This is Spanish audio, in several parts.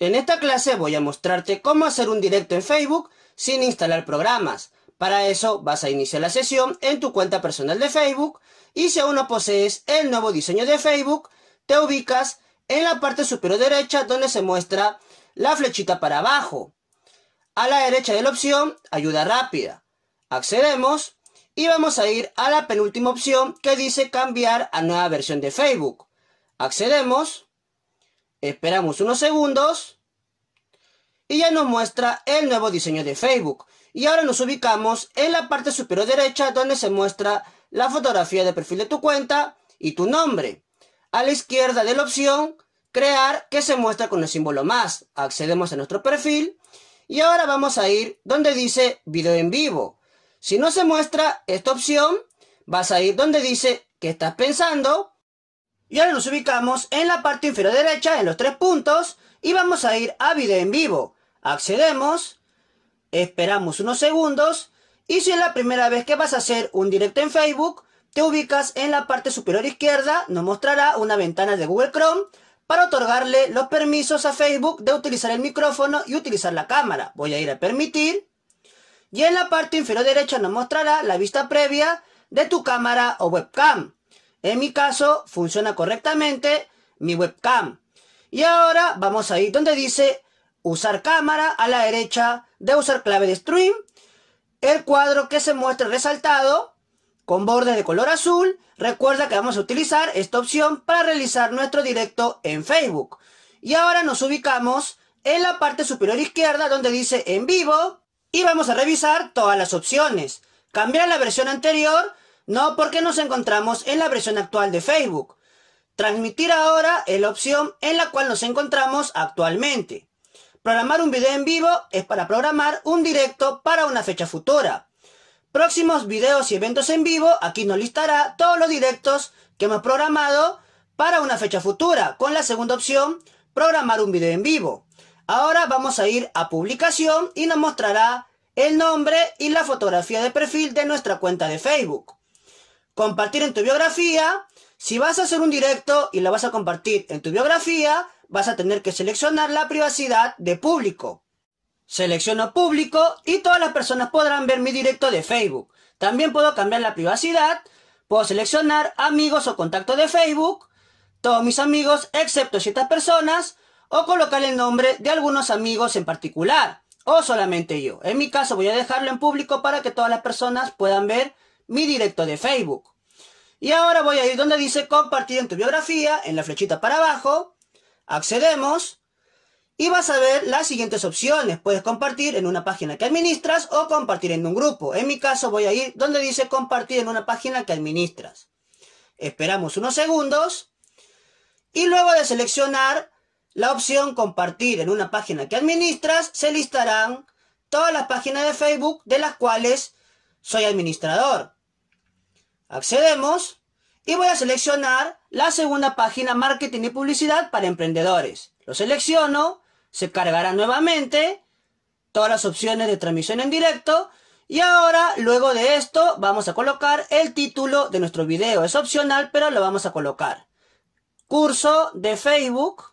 En esta clase voy a mostrarte cómo hacer un directo en Facebook sin instalar programas. Para eso vas a iniciar la sesión en tu cuenta personal de Facebook y si aún no posees el nuevo diseño de Facebook, te ubicas en la parte superior derecha donde se muestra la flechita para abajo. A la derecha de la opción ayuda rápida. Accedemos y vamos a ir a la penúltima opción que dice cambiar a nueva versión de Facebook. Accedemos Esperamos unos segundos y ya nos muestra el nuevo diseño de Facebook. Y ahora nos ubicamos en la parte superior derecha donde se muestra la fotografía de perfil de tu cuenta y tu nombre. A la izquierda de la opción crear que se muestra con el símbolo más. Accedemos a nuestro perfil y ahora vamos a ir donde dice video en vivo. Si no se muestra esta opción, vas a ir donde dice que estás pensando y ahora nos ubicamos en la parte inferior derecha, en los tres puntos, y vamos a ir a video en vivo. Accedemos, esperamos unos segundos, y si es la primera vez que vas a hacer un directo en Facebook, te ubicas en la parte superior izquierda, nos mostrará una ventana de Google Chrome para otorgarle los permisos a Facebook de utilizar el micrófono y utilizar la cámara. Voy a ir a permitir. Y en la parte inferior derecha nos mostrará la vista previa de tu cámara o webcam. En mi caso, funciona correctamente mi webcam. Y ahora vamos ahí donde dice usar cámara a la derecha de usar clave de stream. El cuadro que se muestra resaltado con bordes de color azul. Recuerda que vamos a utilizar esta opción para realizar nuestro directo en Facebook. Y ahora nos ubicamos en la parte superior izquierda donde dice en vivo y vamos a revisar todas las opciones. Cambiar la versión anterior no, porque nos encontramos en la versión actual de Facebook. Transmitir ahora es la opción en la cual nos encontramos actualmente. Programar un video en vivo es para programar un directo para una fecha futura. Próximos videos y eventos en vivo, aquí nos listará todos los directos que hemos programado para una fecha futura, con la segunda opción, programar un video en vivo. Ahora vamos a ir a publicación y nos mostrará el nombre y la fotografía de perfil de nuestra cuenta de Facebook compartir en tu biografía. Si vas a hacer un directo y lo vas a compartir en tu biografía, vas a tener que seleccionar la privacidad de público. Selecciono público y todas las personas podrán ver mi directo de Facebook. También puedo cambiar la privacidad. Puedo seleccionar amigos o contacto de Facebook, todos mis amigos excepto ciertas personas, o colocar el nombre de algunos amigos en particular, o solamente yo. En mi caso voy a dejarlo en público para que todas las personas puedan ver mi directo de Facebook. Y ahora voy a ir donde dice compartir en tu biografía, en la flechita para abajo, accedemos y vas a ver las siguientes opciones. Puedes compartir en una página que administras o compartir en un grupo. En mi caso voy a ir donde dice compartir en una página que administras. Esperamos unos segundos y luego de seleccionar la opción compartir en una página que administras, se listarán todas las páginas de Facebook de las cuales soy administrador. Accedemos y voy a seleccionar la segunda página marketing y publicidad para emprendedores. Lo selecciono, se cargará nuevamente todas las opciones de transmisión en directo y ahora luego de esto vamos a colocar el título de nuestro video. Es opcional pero lo vamos a colocar. Curso de Facebook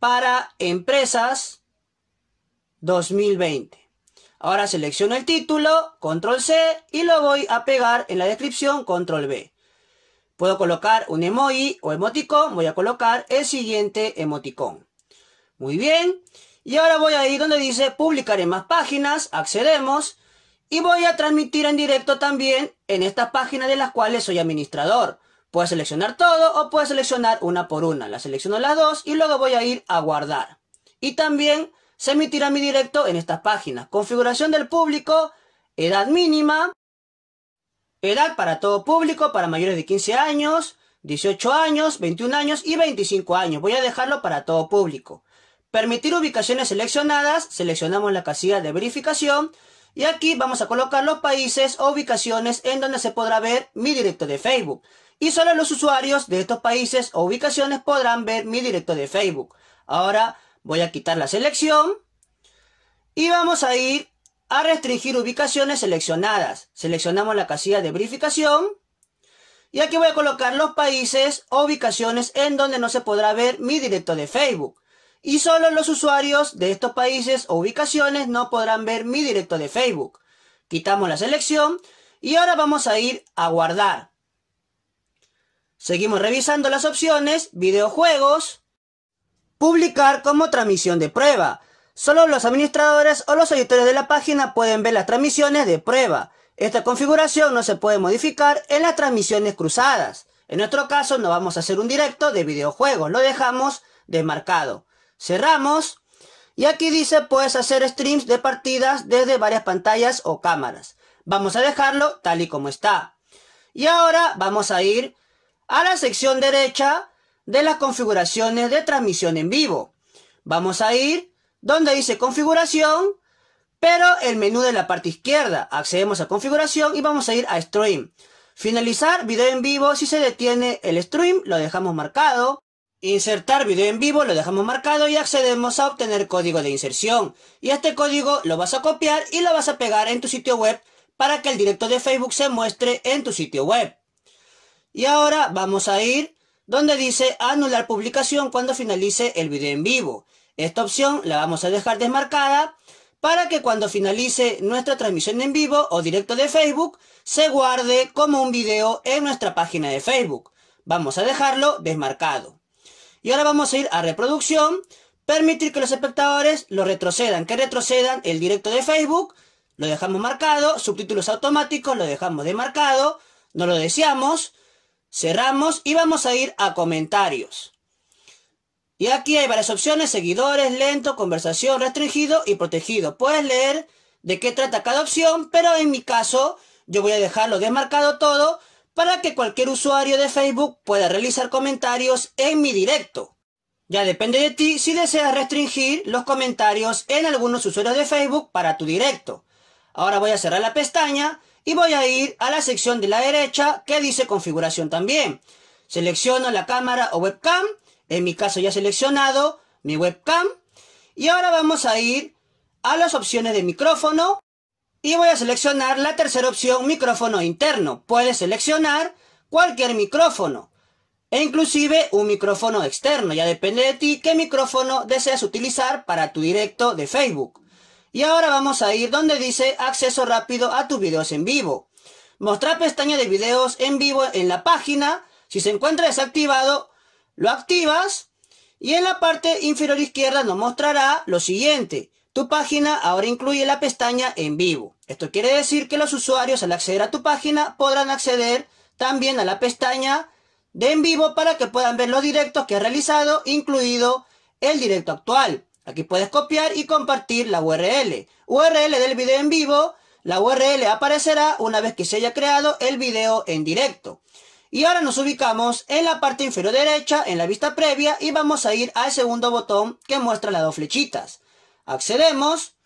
para empresas 2020. Ahora selecciono el título, control C y lo voy a pegar en la descripción, control B. Puedo colocar un emoji o emoticón, voy a colocar el siguiente emoticón. Muy bien, y ahora voy a ir donde dice publicar en más páginas, accedemos y voy a transmitir en directo también en estas páginas de las cuales soy administrador. Puedo seleccionar todo o puedo seleccionar una por una. La selecciono las dos y luego voy a ir a guardar. Y también se emitirá mi directo en estas páginas. Configuración del público, edad mínima, edad para todo público, para mayores de 15 años, 18 años, 21 años y 25 años. Voy a dejarlo para todo público. Permitir ubicaciones seleccionadas, seleccionamos la casilla de verificación y aquí vamos a colocar los países o ubicaciones en donde se podrá ver mi directo de Facebook. Y solo los usuarios de estos países o ubicaciones podrán ver mi directo de Facebook. Ahora Voy a quitar la selección. Y vamos a ir a restringir ubicaciones seleccionadas. Seleccionamos la casilla de verificación. Y aquí voy a colocar los países o ubicaciones en donde no se podrá ver mi directo de Facebook. Y solo los usuarios de estos países o ubicaciones no podrán ver mi directo de Facebook. Quitamos la selección y ahora vamos a ir a guardar. Seguimos revisando las opciones, videojuegos, Publicar como transmisión de prueba. Solo los administradores o los editores de la página pueden ver las transmisiones de prueba. Esta configuración no se puede modificar en las transmisiones cruzadas. En nuestro caso no vamos a hacer un directo de videojuegos, lo dejamos desmarcado. Cerramos y aquí dice puedes hacer streams de partidas desde varias pantallas o cámaras. Vamos a dejarlo tal y como está. Y ahora vamos a ir a la sección derecha de las configuraciones de transmisión en vivo. Vamos a ir donde dice configuración, pero el menú de la parte izquierda. Accedemos a configuración y vamos a ir a stream. Finalizar video en vivo, si se detiene el stream lo dejamos marcado. Insertar video en vivo lo dejamos marcado y accedemos a obtener código de inserción. Y este código lo vas a copiar y lo vas a pegar en tu sitio web para que el directo de Facebook se muestre en tu sitio web. Y ahora vamos a ir donde dice anular publicación cuando finalice el video en vivo. Esta opción la vamos a dejar desmarcada para que cuando finalice nuestra transmisión en vivo o directo de Facebook se guarde como un video en nuestra página de Facebook. Vamos a dejarlo desmarcado. Y ahora vamos a ir a reproducción, permitir que los espectadores lo retrocedan, que retrocedan el directo de Facebook, lo dejamos marcado, subtítulos automáticos lo dejamos desmarcado, no lo deseamos, cerramos y vamos a ir a comentarios. Y aquí hay varias opciones, seguidores, lento, conversación, restringido y protegido. Puedes leer de qué trata cada opción, pero en mi caso yo voy a dejarlo desmarcado todo para que cualquier usuario de Facebook pueda realizar comentarios en mi directo. Ya depende de ti si deseas restringir los comentarios en algunos usuarios de Facebook para tu directo. Ahora voy a cerrar la pestaña y voy a ir a la sección de la derecha que dice configuración también. Selecciono la cámara o webcam, en mi caso ya seleccionado mi webcam y ahora vamos a ir a las opciones de micrófono y voy a seleccionar la tercera opción, micrófono interno. Puedes seleccionar cualquier micrófono e inclusive un micrófono externo, ya depende de ti qué micrófono deseas utilizar para tu directo de Facebook. Y ahora vamos a ir donde dice acceso rápido a tus videos en vivo. Mostrar pestaña de videos en vivo en la página. Si se encuentra desactivado, lo activas. Y en la parte inferior izquierda nos mostrará lo siguiente. Tu página ahora incluye la pestaña en vivo. Esto quiere decir que los usuarios al acceder a tu página podrán acceder también a la pestaña de en vivo para que puedan ver los directos que ha realizado, incluido el directo actual. Aquí puedes copiar y compartir la URL. URL del video en vivo. La URL aparecerá una vez que se haya creado el video en directo. Y ahora nos ubicamos en la parte inferior derecha, en la vista previa, y vamos a ir al segundo botón que muestra las dos flechitas. Accedemos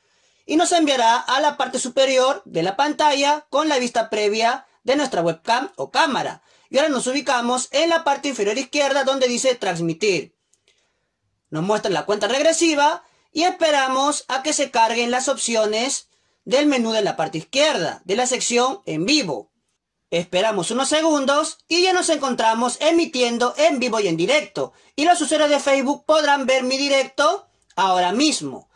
y nos enviará a la parte superior de la pantalla con la vista previa de nuestra webcam o cámara. Y ahora nos ubicamos en la parte inferior izquierda donde dice transmitir. Nos muestra la cuenta regresiva y esperamos a que se carguen las opciones del menú de la parte izquierda de la sección en vivo. Esperamos unos segundos y ya nos encontramos emitiendo en vivo y en directo. Y los usuarios de Facebook podrán ver mi directo ahora mismo.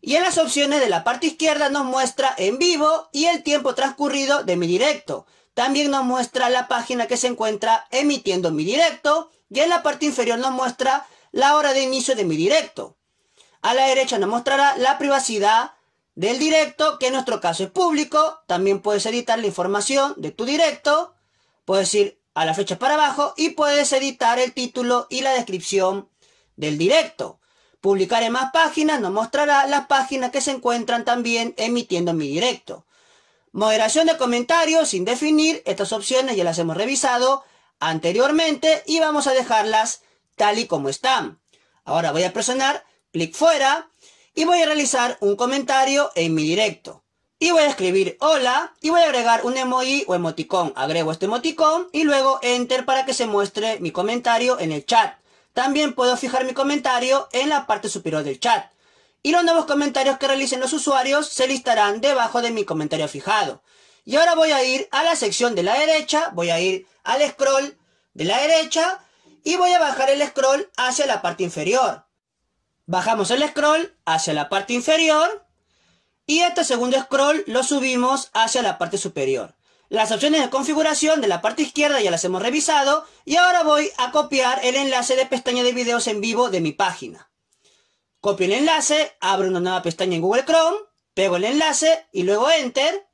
Y en las opciones de la parte izquierda nos muestra en vivo y el tiempo transcurrido de mi directo. También nos muestra la página que se encuentra emitiendo mi directo. Y en la parte inferior nos muestra la hora de inicio de mi directo. A la derecha nos mostrará la privacidad del directo, que en nuestro caso es público. También puedes editar la información de tu directo. Puedes ir a la fecha para abajo y puedes editar el título y la descripción del directo. Publicar en más páginas nos mostrará las páginas que se encuentran también emitiendo mi directo. Moderación de comentarios sin definir. Estas opciones ya las hemos revisado anteriormente y vamos a dejarlas tal y como están. Ahora voy a presionar clic fuera y voy a realizar un comentario en mi directo. Y voy a escribir hola y voy a agregar un emoji o emoticón. Agrego este emoticón y luego enter para que se muestre mi comentario en el chat. También puedo fijar mi comentario en la parte superior del chat. Y los nuevos comentarios que realicen los usuarios se listarán debajo de mi comentario fijado. Y ahora voy a ir a la sección de la derecha, voy a ir al scroll de la derecha y voy a bajar el scroll hacia la parte inferior. Bajamos el scroll hacia la parte inferior y este segundo scroll lo subimos hacia la parte superior. Las opciones de configuración de la parte izquierda ya las hemos revisado y ahora voy a copiar el enlace de pestaña de videos en vivo de mi página. Copio el enlace, abro una nueva pestaña en Google Chrome, pego el enlace y luego Enter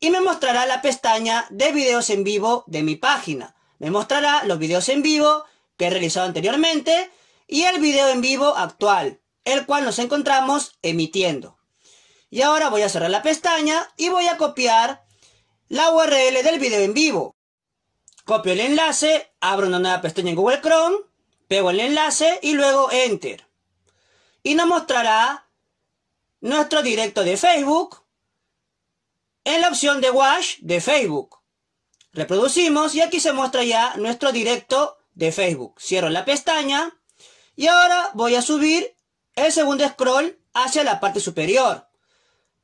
y me mostrará la pestaña de videos en vivo de mi página. Me mostrará los videos en vivo que he realizado anteriormente y el video en vivo actual, el cual nos encontramos emitiendo. Y ahora voy a cerrar la pestaña y voy a copiar la URL del video en vivo. Copio el enlace, abro una nueva pestaña en Google Chrome, pego el enlace y luego Enter. Y nos mostrará nuestro directo de Facebook en la opción de Watch de Facebook. Reproducimos y aquí se muestra ya nuestro directo de Facebook. Cierro la pestaña y ahora voy a subir el segundo scroll hacia la parte superior.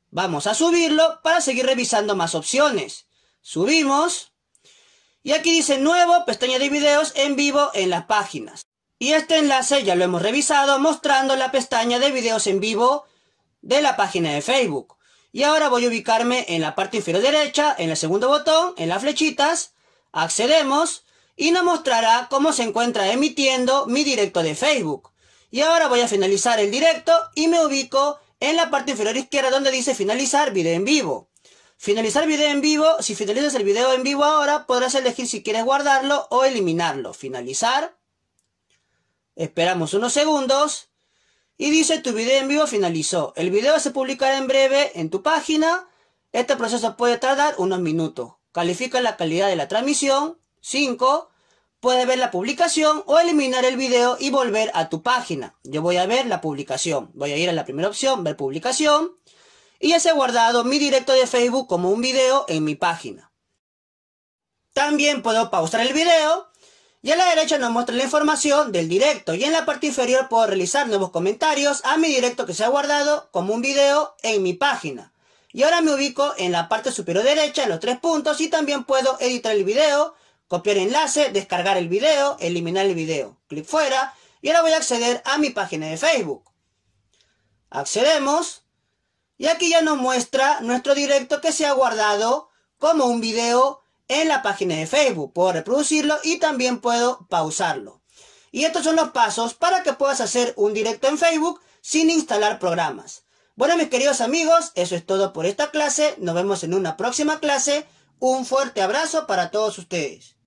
Vamos a subirlo para seguir revisando más opciones. Subimos y aquí dice nuevo pestaña de videos en vivo en las páginas. Y este enlace ya lo hemos revisado mostrando la pestaña de videos en vivo de la página de Facebook. Y ahora voy a ubicarme en la parte inferior derecha, en el segundo botón, en las flechitas, accedemos y nos mostrará cómo se encuentra emitiendo mi directo de Facebook. Y ahora voy a finalizar el directo y me ubico en la parte inferior izquierda donde dice finalizar video en vivo. Finalizar video en vivo, si finalizas el video en vivo ahora, podrás elegir si quieres guardarlo o eliminarlo. Finalizar. Esperamos unos segundos. Y dice, tu video en vivo finalizó. El video se publicará en breve en tu página. Este proceso puede tardar unos minutos. Califica la calidad de la transmisión. 5. Puedes ver la publicación o eliminar el video y volver a tu página. Yo voy a ver la publicación. Voy a ir a la primera opción, ver publicación. Y ya se ha guardado mi directo de Facebook como un video en mi página. También puedo pausar el video y a la derecha nos muestra la información del directo y en la parte inferior puedo realizar nuevos comentarios a mi directo que se ha guardado como un video en mi página. Y ahora me ubico en la parte superior derecha, en los tres puntos, y también puedo editar el video, copiar enlace, descargar el video, eliminar el video. Clic fuera. Y ahora voy a acceder a mi página de Facebook. Accedemos. Y aquí ya nos muestra nuestro directo que se ha guardado como un video en la página de Facebook. Puedo reproducirlo y también puedo pausarlo. Y estos son los pasos para que puedas hacer un directo en Facebook sin instalar programas. Bueno, mis queridos amigos, eso es todo por esta clase. Nos vemos en una próxima clase. Un fuerte abrazo para todos ustedes.